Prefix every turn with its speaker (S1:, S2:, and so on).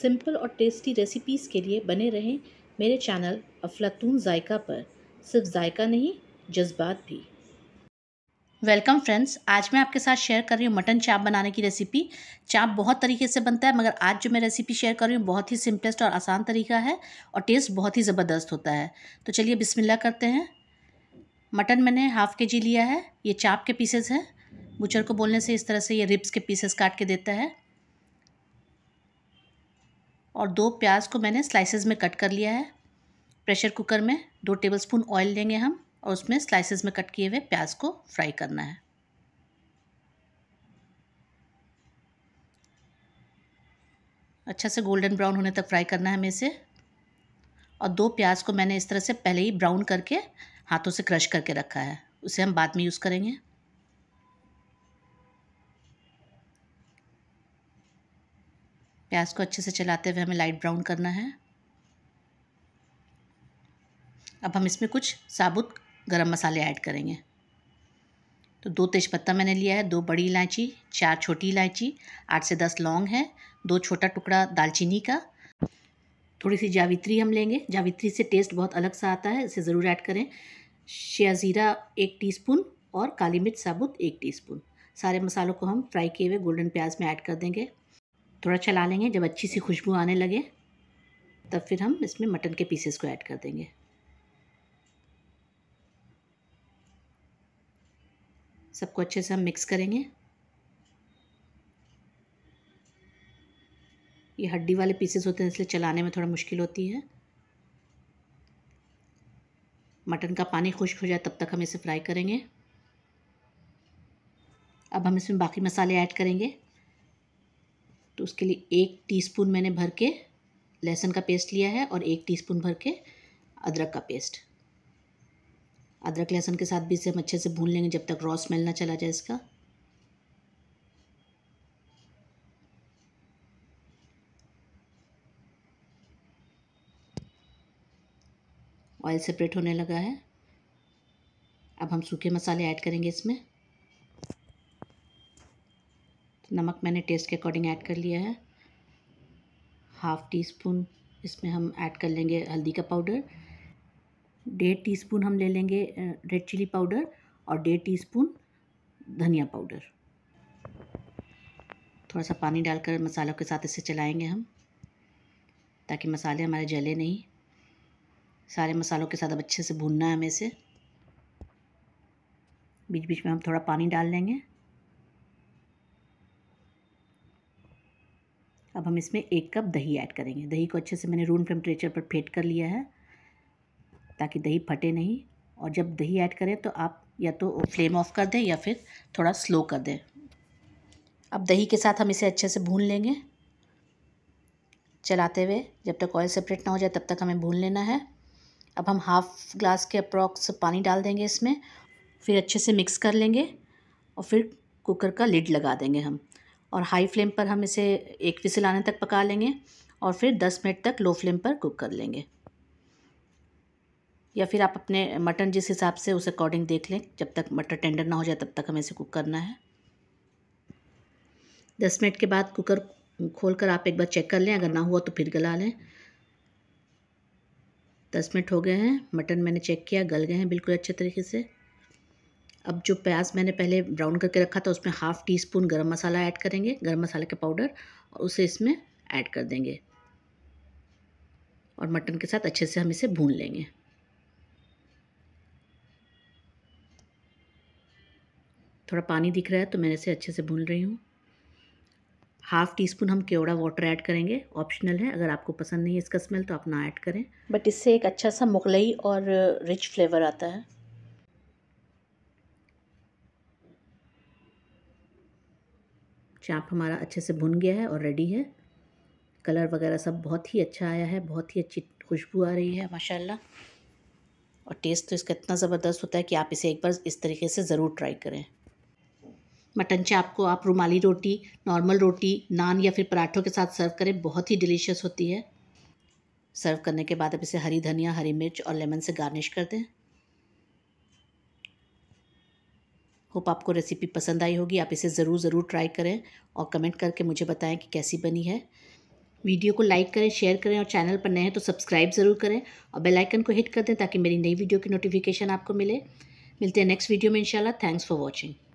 S1: simple और tasty recipes के लिए बने रहें मेरे चैनल अफलातून जायका पर सिर्फ जायका नहीं जज्बात भी वेलकम फ्रेंड्स आज मैं आपके साथ शेयर कर रही हूँ मटन चाप बनाने की रेसिपी चाप बहुत तरीके से बनता है मगर आज जो मैं रेसिपी शेयर कर रही हूँ बहुत ही सिंपलेस्ट और आसान तरीका है और टेस्ट बहुत ही ज़बरदस्त होता है तो चलिए बिस्मिल्लाह करते हैं मटन मैंने हाफ़ के जी लिया है ये चाप के पीसेस हैं बुचर को बोलने से इस तरह से ये रिब्स के पीसेस काट के देता है और दो प्याज को मैंने स्लाइसेस में कट कर लिया है प्रेशर कुकर में दो टेबलस्पून ऑयल लेंगे हम और उसमें स्लाइसेस में कट किए हुए प्याज को फ्राई करना है अच्छा से गोल्डन ब्राउन होने तक फ्राई करना है हमें इसे और दो प्याज को मैंने इस तरह से पहले ही ब्राउन करके हाथों से क्रश करके रखा है उसे हम बाद में यूज़ करेंगे प्याज को अच्छे से चलाते हुए हमें लाइट ब्राउन करना है अब हम इसमें कुछ साबुत गरम मसाले ऐड करेंगे तो दो तेज़पत्ता मैंने लिया है दो बड़ी इलायची चार छोटी इलायची आठ से दस लौंग है दो छोटा टुकड़ा दालचीनी का थोड़ी सी जावित्री हम लेंगे जावित्री से टेस्ट बहुत अलग सा आता है इसे ज़रूर ऐड करें जीरा एक टी और काली मिर्च साबुत एक टी सारे मसालों को हम फ्राई किए हुए गोल्डन प्याज में ऐड कर देंगे थोड़ा चला लेंगे जब अच्छी सी खुशबू आने लगे तब फिर हम इसमें मटन के पीसेस को ऐड कर देंगे सबको अच्छे से हम मिक्स करेंगे ये हड्डी वाले पीसेस होते हैं इसलिए चलाने में थोड़ा मुश्किल होती है मटन का पानी खुश्क हो जाए तब तक हम इसे फ्राई करेंगे अब हम इसमें बाकी मसाले ऐड करेंगे तो उसके लिए एक टीस्पून मैंने भर के लहसुन का पेस्ट लिया है और एक टीस्पून भर के अदरक का पेस्ट अदरक लहसुन के साथ भी इसे हम अच्छे से भून लेंगे जब तक रॉ स्मेल ना चला जाए इसका ऑयल सेपरेट होने लगा है अब हम सूखे मसाले ऐड करेंगे इसमें नमक मैंने टेस्ट के अकॉर्डिंग ऐड कर लिया है हाफ़ टी स्पून इसमें हम ऐड कर लेंगे हल्दी का पाउडर डेढ़ टी स्पून हम ले लेंगे रेड चिली पाउडर और डेढ़ टी स्पून धनिया पाउडर थोड़ा सा पानी डालकर मसालों के साथ इसे चलाएंगे हम ताकि मसाले हमारे जले नहीं सारे मसालों के साथ अब अच्छे से भूनना है हमें इसे बीच बीच में हम थोड़ा पानी डाल लेंगे अब हम इसमें एक कप दही ऐड करेंगे दही को अच्छे से मैंने रूम टेम्परेचर पर फेंट कर लिया है ताकि दही फटे नहीं और जब दही ऐड करें तो आप या तो फ्लेम ऑफ कर दें या फिर थोड़ा स्लो कर दें अब दही के साथ हम इसे अच्छे से भून लेंगे चलाते हुए जब तक ऑयल सेपरेट ना हो जाए तब तक हमें भून लेना है अब हम हाफ़ ग्लास के अप्रॉक्स पानी डाल देंगे इसमें फिर अच्छे से मिक्स कर लेंगे और फिर कुकर का लिड लगा देंगे हम और हाई फ्लेम पर हम इसे एक विसिल आने तक पका लेंगे और फिर दस मिनट तक लो फ्लेम पर कुक कर लेंगे या फिर आप अपने मटन जिस हिसाब से उस अकॉर्डिंग देख लें जब तक मटर टेंडर ना हो जाए तब तक हमें इसे कुक करना है दस मिनट के बाद कुकर खोल कर आप एक बार चेक कर लें अगर ना हुआ तो फिर गला लें दस मिनट हो गए हैं मटन मैंने चेक किया गल गए हैं बिल्कुल अच्छे तरीके से अब जो प्याज मैंने पहले ब्राउन करके रखा था उसमें हाफ़ टी स्पून गर्म मसाला ऐड करेंगे गर्म मसाले का पाउडर और उसे इसमें ऐड कर देंगे और मटन के साथ अच्छे से हम इसे भून लेंगे थोड़ा पानी दिख रहा है तो मैंने इसे अच्छे से भून रही हूँ हाफ़ टी स्पून हम केवड़ा वाटर ऐड करेंगे ऑप्शनल है अगर आपको पसंद नहीं है इसका स्मेल तो आप ना ऐड करें बट इससे एक अच्छा सा मुगलई और रिच फ्लेवर आता है चाप हमारा अच्छे से भुन गया है और रेडी है कलर वगैरह सब बहुत ही अच्छा आया है बहुत ही अच्छी खुशबू आ रही है माशाल्लाह और टेस्ट तो इसका इतना ज़बरदस्त होता है कि आप इसे एक बार इस तरीके से ज़रूर ट्राई करें मटन चाप को आप रुमाली रोटी नॉर्मल रोटी नान या फिर पराठों के साथ सर्व करें बहुत ही डिलीशियस होती है सर्व करने के बाद आप इसे हरी धनिया हरी मिर्च और लेमन से गार्निश कर दें होप आपको रेसिपी पसंद आई होगी आप इसे ज़रूर ज़रूर ट्राई करें और कमेंट करके मुझे बताएं कि कैसी बनी है वीडियो को लाइक करें शेयर करें और चैनल पर नए हैं तो सब्सक्राइब ज़रूर करें और बेल आइकन को हिट कर दें ताकि मेरी नई वीडियो की नोटिफिकेशन आपको मिले मिलते हैं नेक्स्ट वीडियो में इंशाल्लाह थैंक्स फॉर वॉचिंग